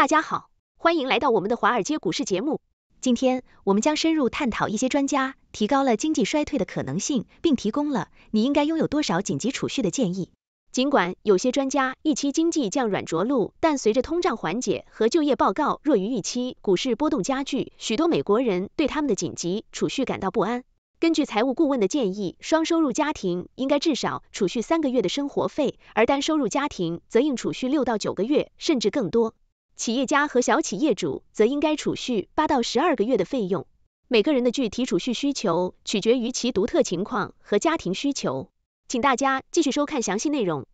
大家好，欢迎来到我们的华尔街股市节目。今天我们将深入探讨一些专家提高了经济衰退的可能性，并提供了你应该拥有多少紧急储蓄的建议。尽管有些专家预期经济将软着陆，但随着通胀缓解和就业报告弱于预期，股市波动加剧，许多美国人对他们的紧急储蓄感到不安。根据财务顾问的建议，双收入家庭应该至少储蓄三个月的生活费，而单收入家庭则应储蓄六到九个月，甚至更多。企业家和小企业主则应该储蓄八到十二个月的费用。每个人的具体储蓄需求取决于其独特情况和家庭需求。请大家继续收看详细内容。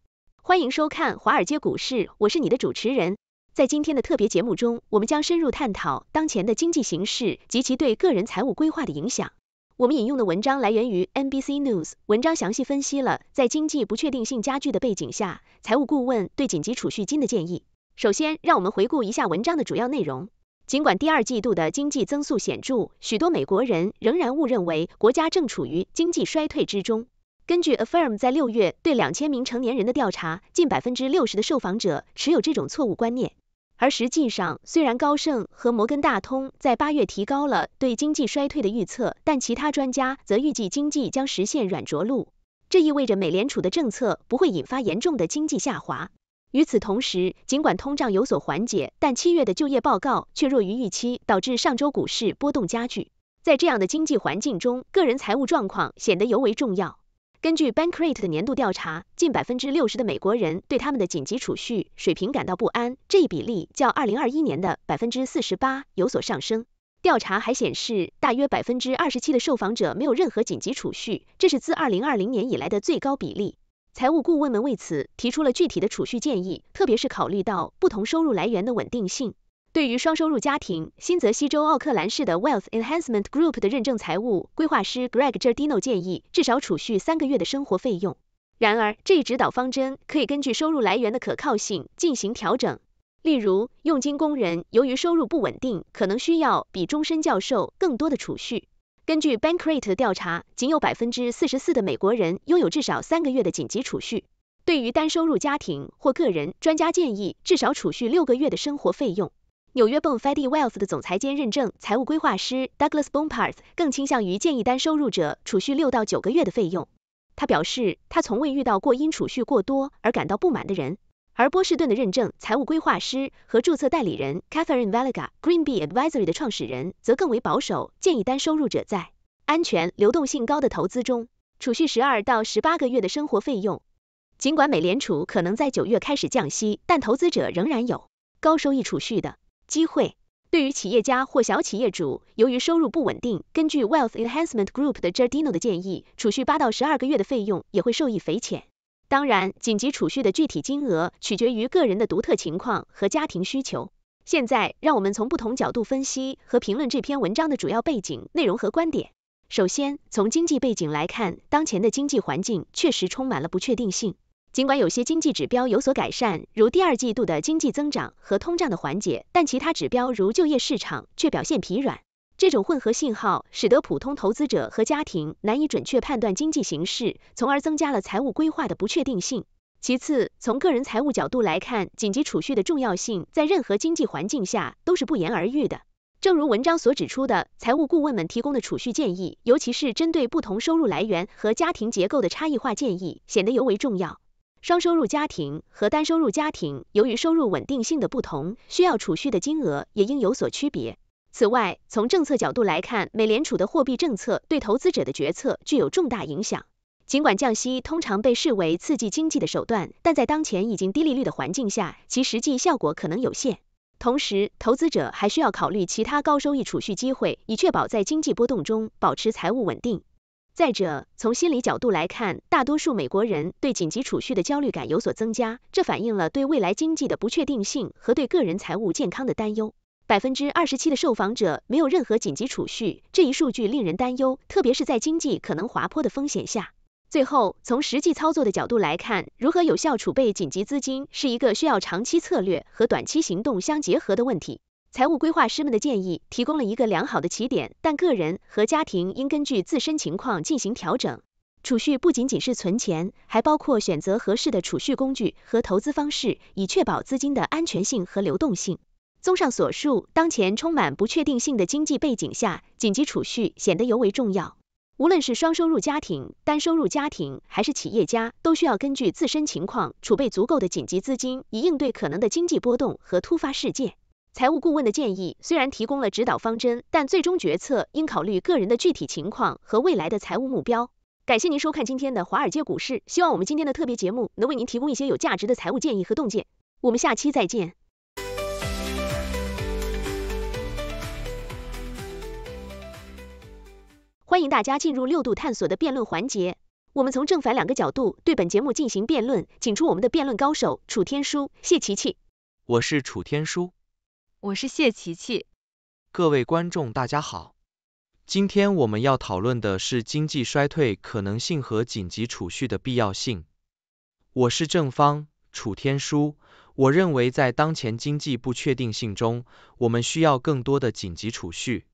欢迎收看《华尔街股市》，我是你的主持人。在今天的特别节目中，我们将深入探讨当前的经济形势及其对个人财务规划的影响。我们引用的文章来源于 NBC News，文章详细分析了在经济不确定性加剧的背景下，财务顾问对紧急储蓄金的建议。首先，让我们回顾一下文章的主要内容。尽管第二季度的经济增速显著，许多美国人仍然误认为国家正处于经济衰退之中。根据 Affirm 在六月对两千名成年人的调查，近百分之六十的受访者持有这种错误观念。而实际上，虽然高盛和摩根大通在八月提高了对经济衰退的预测，但其他专家则预计经济将实现软着陆，这意味着美联储的政策不会引发严重的经济下滑。与此同时，尽管通胀有所缓解，但七月的就业报告却弱于预期，导致上周股市波动加剧。在这样的经济环境中，个人财务状况显得尤为重要。根据 Bankrate 的年度调查，近百分之六十的美国人对他们的紧急储蓄水平感到不安，这一比例较二零二一年的百分之四十八有所上升。调查还显示，大约百分之二十七的受访者没有任何紧急储蓄，这是自二零二零年以来的最高比例。财务顾问们为此提出了具体的储蓄建议，特别是考虑到不同收入来源的稳定性。对于双收入家庭，新泽西州奥克兰市的 Wealth Enhancement Group 的认证财务规划师 Greg Giardino 建议至少储蓄三个月的生活费用。然而，这一指导方针可以根据收入来源的可靠性进行调整。例如，佣金工人由于收入不稳定，可能需要比终身教授更多的储蓄。根据 Bankrate 的调查，仅有百分之四十四的美国人拥有至少三个月的紧急储蓄。对于单收入家庭或个人，专家建议至少储蓄六个月的生活费用。纽约 Bonfady Wealth 的总裁兼认证财务规划师 Douglas b o n p a r t h 更倾向于建议单收入者储蓄六到九个月的费用。他表示，他从未遇到过因储蓄过多而感到不满的人。而波士顿的认证财务规划师和注册代理人 Catherine Valiga Green Bay Advisory 的创始人则更为保守，建议单收入者在安全、流动性高的投资中储蓄12到18个月的生活费用。尽管美联储可能在九月开始降息，但投资者仍然有高收益储蓄的机会。对于企业家或小企业主，由于收入不稳定，根据 Wealth Enhancement Group 的 j a r d i n o 的建议，储蓄8到12个月的费用也会受益匪浅。当然，紧急储蓄的具体金额取决于个人的独特情况和家庭需求。现在，让我们从不同角度分析和评论这篇文章的主要背景、内容和观点。首先，从经济背景来看，当前的经济环境确实充满了不确定性。尽管有些经济指标有所改善，如第二季度的经济增长和通胀的缓解，但其他指标如就业市场却表现疲软。这种混合信号使得普通投资者和家庭难以准确判断经济形势，从而增加了财务规划的不确定性。其次，从个人财务角度来看，紧急储蓄的重要性在任何经济环境下都是不言而喻的。正如文章所指出的，财务顾问们提供的储蓄建议，尤其是针对不同收入来源和家庭结构的差异化建议，显得尤为重要。双收入家庭和单收入家庭由于收入稳定性的不同，需要储蓄的金额也应有所区别。此外，从政策角度来看，美联储的货币政策对投资者的决策具有重大影响。尽管降息通常被视为刺激经济的手段，但在当前已经低利率的环境下，其实际效果可能有限。同时，投资者还需要考虑其他高收益储蓄机会，以确保在经济波动中保持财务稳定。再者，从心理角度来看，大多数美国人对紧急储蓄的焦虑感有所增加，这反映了对未来经济的不确定性和对个人财务健康的担忧。百分之二十七的受访者没有任何紧急储蓄，这一数据令人担忧，特别是在经济可能滑坡的风险下。最后，从实际操作的角度来看，如何有效储备紧急资金是一个需要长期策略和短期行动相结合的问题。财务规划师们的建议提供了一个良好的起点，但个人和家庭应根据自身情况进行调整。储蓄不仅仅是存钱，还包括选择合适的储蓄工具和投资方式，以确保资金的安全性和流动性。综上所述，当前充满不确定性的经济背景下，紧急储蓄显得尤为重要。无论是双收入家庭、单收入家庭，还是企业家，都需要根据自身情况储备足够的紧急资金，以应对可能的经济波动和突发事件。财务顾问的建议虽然提供了指导方针，但最终决策应考虑个人的具体情况和未来的财务目标。感谢您收看今天的华尔街股市，希望我们今天的特别节目能为您提供一些有价值的财务建议和洞见。我们下期再见。欢迎大家进入六度探索的辩论环节。我们从正反两个角度对本节目进行辩论，请出我们的辩论高手楚天舒、谢琪琪。我是楚天舒。我是谢琪琪。各位观众，大家好。今天我们要讨论的是经济衰退可能性和紧急储蓄的必要性。我是正方楚天舒，我认为在当前经济不确定性中，我们需要更多的紧急储蓄。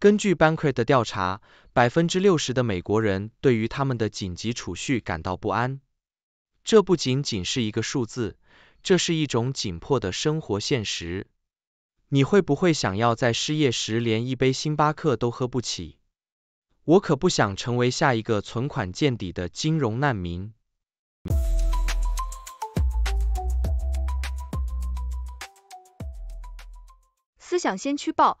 根据 Bankrate 的调查，百分之六十的美国人对于他们的紧急储蓄感到不安。这不仅仅是一个数字，这是一种紧迫的生活现实。你会不会想要在失业时连一杯星巴克都喝不起？我可不想成为下一个存款见底的金融难民。思想先驱报。